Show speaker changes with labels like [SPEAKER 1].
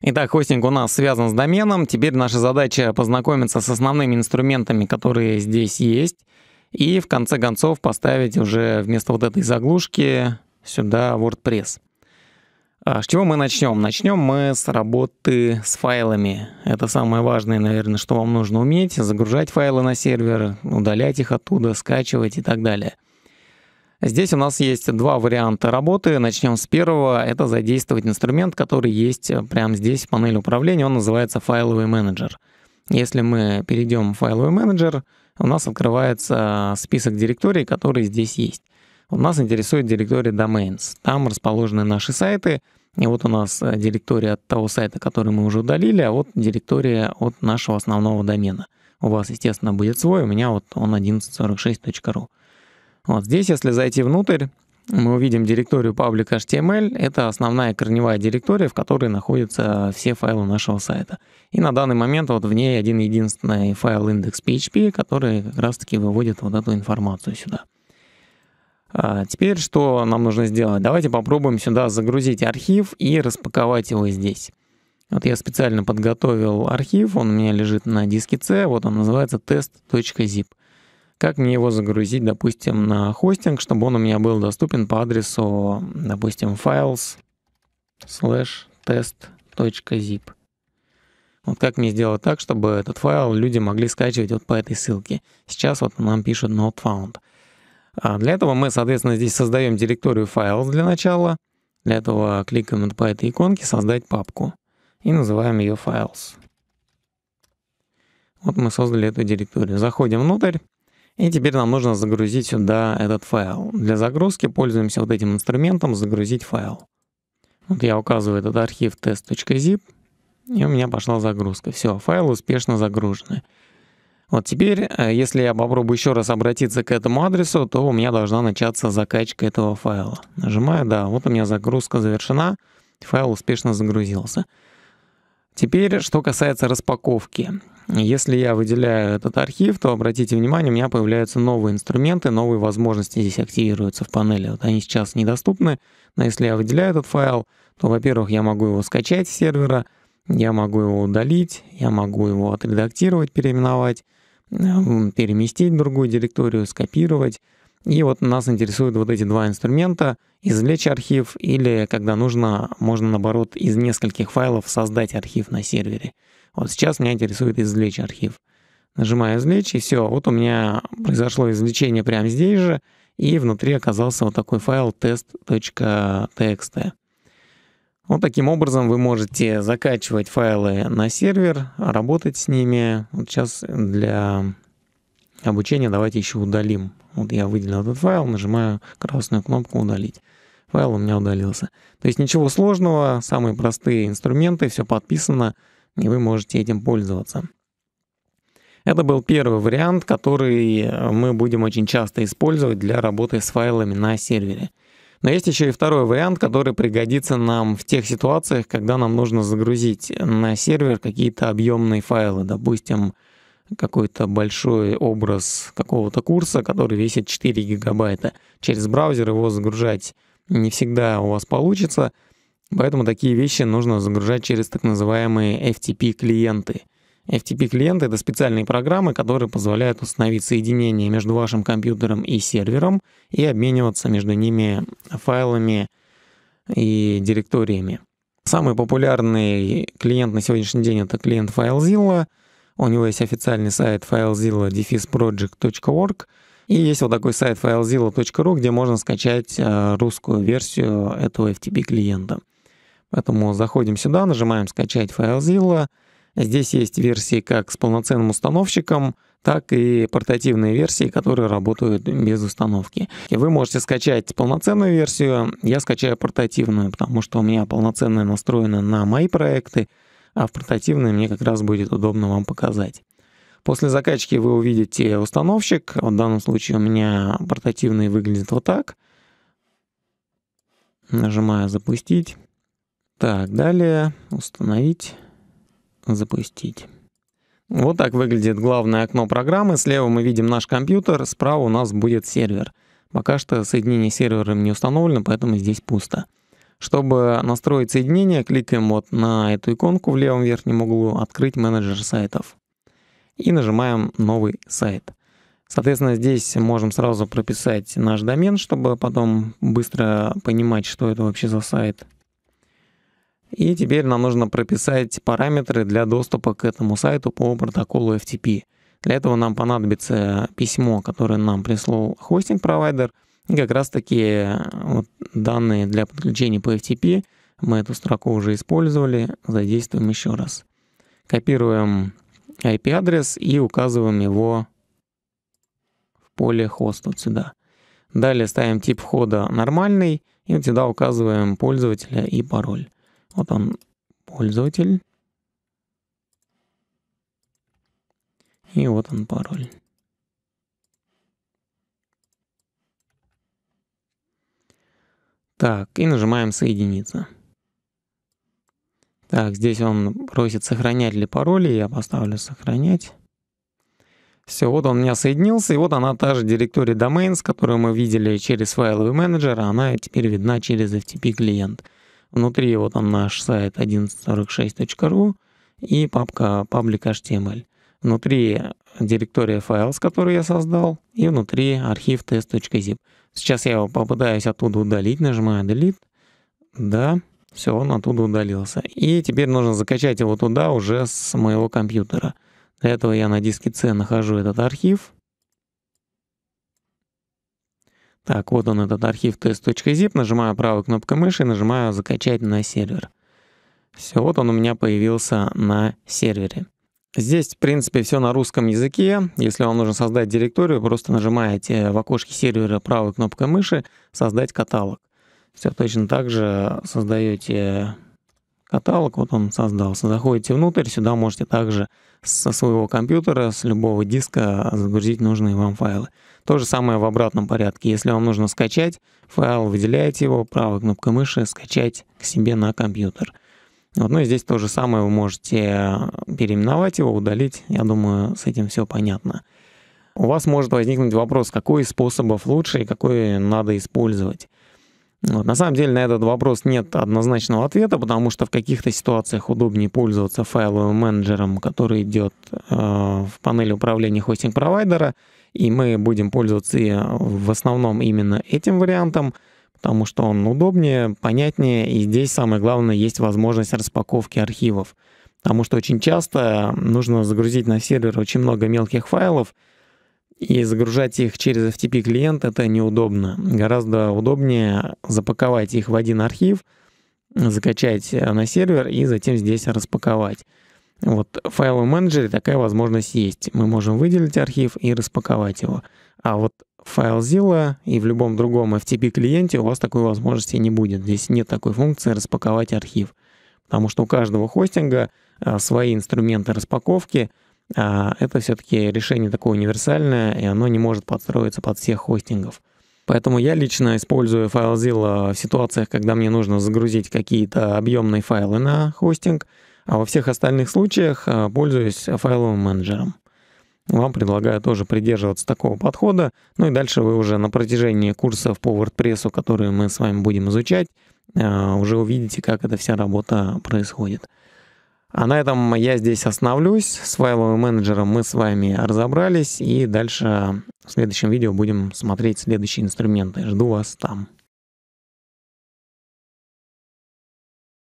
[SPEAKER 1] Итак, хостинг у нас связан с доменом. Теперь наша задача познакомиться с основными инструментами, которые здесь есть. И в конце концов поставить уже вместо вот этой заглушки сюда WordPress. А с чего мы начнем? Начнем мы с работы с файлами. Это самое важное, наверное, что вам нужно уметь. Загружать файлы на сервер, удалять их оттуда, скачивать и так далее. Здесь у нас есть два варианта работы. Начнем с первого. Это задействовать инструмент, который есть э, прямо здесь в панели управления. Он называется файловый менеджер. Если мы перейдем в файловый менеджер, у нас открывается список директорий, которые здесь есть. У нас интересует директория domains. Там расположены наши сайты. И вот у нас э, директория от того сайта, который мы уже удалили, а вот директория от нашего основного домена. У вас, естественно, будет свой, у меня вот он 1146.ru. Вот здесь, если зайти внутрь, мы увидим директорию паблик HTML. Эм Это основная корневая директория, в которой находятся все файлы нашего сайта. И на данный момент вот в ней один единственный файл index.php, который как раз-таки выводит вот эту информацию сюда. А, теперь что нам нужно сделать? Давайте попробуем сюда загрузить архив и распаковать его здесь. Вот я специально подготовил архив, он у меня лежит на диске C, вот он называется test.zip как мне его загрузить, допустим, на хостинг, чтобы он у меня был доступен по адресу, допустим, files slash test.zip. Вот как мне сделать так, чтобы этот файл люди могли скачивать вот по этой ссылке. Сейчас вот нам пишут not found. А для этого мы, соответственно, здесь создаем директорию files для начала. Для этого кликаем по этой иконке «Создать папку» и называем ее «Files». Вот мы создали эту директорию. Заходим внутрь. И теперь нам нужно загрузить сюда этот файл. Для загрузки пользуемся вот этим инструментом «Загрузить файл». Вот я указываю этот архив test.zip, и у меня пошла загрузка. Все, файл успешно загружены. Вот теперь, э, если я попробую еще раз обратиться к этому адресу, то у меня должна начаться закачка этого файла. Нажимаю «Да», вот у меня загрузка завершена, файл успешно загрузился. Теперь, что касается распаковки. Если я выделяю этот архив, то обратите внимание, у меня появляются новые инструменты, новые возможности здесь активируются в панели. Вот они сейчас недоступны, но если я выделяю этот файл, то, во-первых, я могу его скачать с сервера, я могу его удалить, я могу его отредактировать, переименовать, эм, переместить в другую директорию, скопировать. И вот нас интересуют вот эти два инструмента, извлечь архив или, когда нужно, можно наоборот из нескольких файлов создать архив на сервере. Вот сейчас меня интересует извлечь архив. Нажимаю «Извлечь», и все, вот у меня произошло извлечение прямо здесь же, и внутри оказался вот такой файл test.txt. Вот таким образом вы можете закачивать файлы на сервер, работать с ними. Вот сейчас для обучения давайте еще удалим. Вот я выделил этот файл, нажимаю красную кнопку «Удалить». Файл у меня удалился. То есть ничего сложного, самые простые инструменты, все подписано и вы можете этим пользоваться. Это был первый вариант, который мы будем очень часто использовать для работы с файлами на сервере. Но есть еще и второй вариант, который пригодится нам в тех ситуациях, когда нам нужно загрузить на сервер какие-то объемные файлы, допустим, какой-то большой образ какого-то курса, который весит 4 гигабайта. Через браузер его загружать не всегда у вас получится — Поэтому такие вещи нужно загружать через так называемые FTP-клиенты. FTP-клиенты — это специальные программы, которые позволяют установить соединение между вашим компьютером и сервером и обмениваться между ними файлами и директориями. Самый популярный клиент на сегодняшний день — это клиент FileZilla. У него есть официальный сайт filezilla-project.org, и есть вот такой сайт filezilla.ru, где можно скачать э, русскую версию этого FTP-клиента. Поэтому заходим сюда, нажимаем «Скачать файл Zilla». Здесь есть версии как с полноценным установщиком, так и портативные версии, которые работают без установки. И вы можете скачать полноценную версию, я скачаю портативную, потому что у меня полноценная настроена на мои проекты, а в портативной мне как раз будет удобно вам показать. После закачки вы увидите установщик, в данном случае у меня портативный выглядит вот так. Нажимаю «Запустить». Так, далее установить, запустить. Вот так выглядит главное окно программы. Слева мы видим наш компьютер, справа у нас будет сервер. Пока что соединение с сервером не установлено, поэтому здесь пусто. Чтобы настроить соединение, кликаем вот на эту иконку в левом верхнем углу «Открыть менеджер сайтов» и нажимаем «Новый сайт». Соответственно, здесь можем сразу прописать наш домен, чтобы потом быстро понимать, что это вообще за сайт – и теперь нам нужно прописать параметры для доступа к этому сайту по протоколу FTP. Для этого нам понадобится письмо, которое нам прислал хостинг-провайдер. И как раз таки э, вот, данные для подключения по FTP, мы эту строку уже использовали, задействуем еще раз. Копируем IP-адрес и указываем его в поле хост вот сюда. Далее ставим тип входа нормальный и вот сюда указываем пользователя и пароль. Вот он, пользователь. И вот он пароль. Так, и нажимаем соединиться. Так, здесь он просит сохранять ли пароли, я поставлю сохранять. Все, вот он у меня соединился, и вот она та же директория domains, которую мы видели через файловый менеджер, а она теперь видна через FTP клиент. Внутри вот там наш сайт 1146.ru и папка public.html. Внутри директория файл, с который я создал, и внутри архив test.zip. Сейчас я его попытаюсь оттуда удалить, нажимаю delete. Да, все, он оттуда удалился. И теперь нужно закачать его туда уже с моего компьютера. Для этого я на диске C нахожу этот архив, Так, вот он этот архив test.zip, нажимаю правой кнопкой мыши и нажимаю «Закачать на сервер». Все, вот он у меня появился на сервере. Здесь, в принципе, все на русском языке. Если вам нужно создать директорию, просто нажимаете в окошке сервера правой кнопкой мыши «Создать каталог». Все точно так же создаете каталог, вот он создался. Заходите внутрь, сюда можете также со своего компьютера, с любого диска загрузить нужные вам файлы. То же самое в обратном порядке. Если вам нужно скачать файл, выделяете его правой кнопкой мыши «Скачать к себе на компьютер». Вот, ну и здесь то же самое, вы можете переименовать его, удалить. Я думаю, с этим все понятно. У вас может возникнуть вопрос, какой из способов лучше и какой надо использовать. Вот. На самом деле на этот вопрос нет однозначного ответа, потому что в каких-то ситуациях удобнее пользоваться файловым менеджером, который идет э, в панели управления хостинг-провайдера, и мы будем пользоваться э, в основном именно этим вариантом, потому что он удобнее, понятнее, и здесь самое главное есть возможность распаковки архивов, потому что очень часто нужно загрузить на сервер очень много мелких файлов, и загружать их через FTP клиент это неудобно. Гораздо удобнее запаковать их в один архив, закачать э, на сервер и затем здесь распаковать. Вот в файловом менеджере такая возможность есть. Мы можем выделить архив и распаковать его. А вот FileZilla и в любом другом FTP клиенте у вас такой возможности не будет. Здесь нет такой функции распаковать архив. Потому что у каждого хостинга э, свои инструменты распаковки — а, это все-таки решение такое универсальное, и оно не может подстроиться под всех хостингов. Поэтому я лично использую FileZilla в ситуациях, когда мне нужно загрузить какие-то объемные файлы на хостинг, а во всех остальных случаях а, пользуюсь файловым менеджером. Вам предлагаю тоже придерживаться такого подхода. Ну и дальше вы уже на протяжении курсов по WordPress, которые мы с вами будем изучать, а, уже увидите, как эта вся работа происходит. А на этом я здесь остановлюсь. С файловым менеджером мы с вами разобрались, и дальше в следующем видео будем смотреть следующие инструменты. Жду вас там.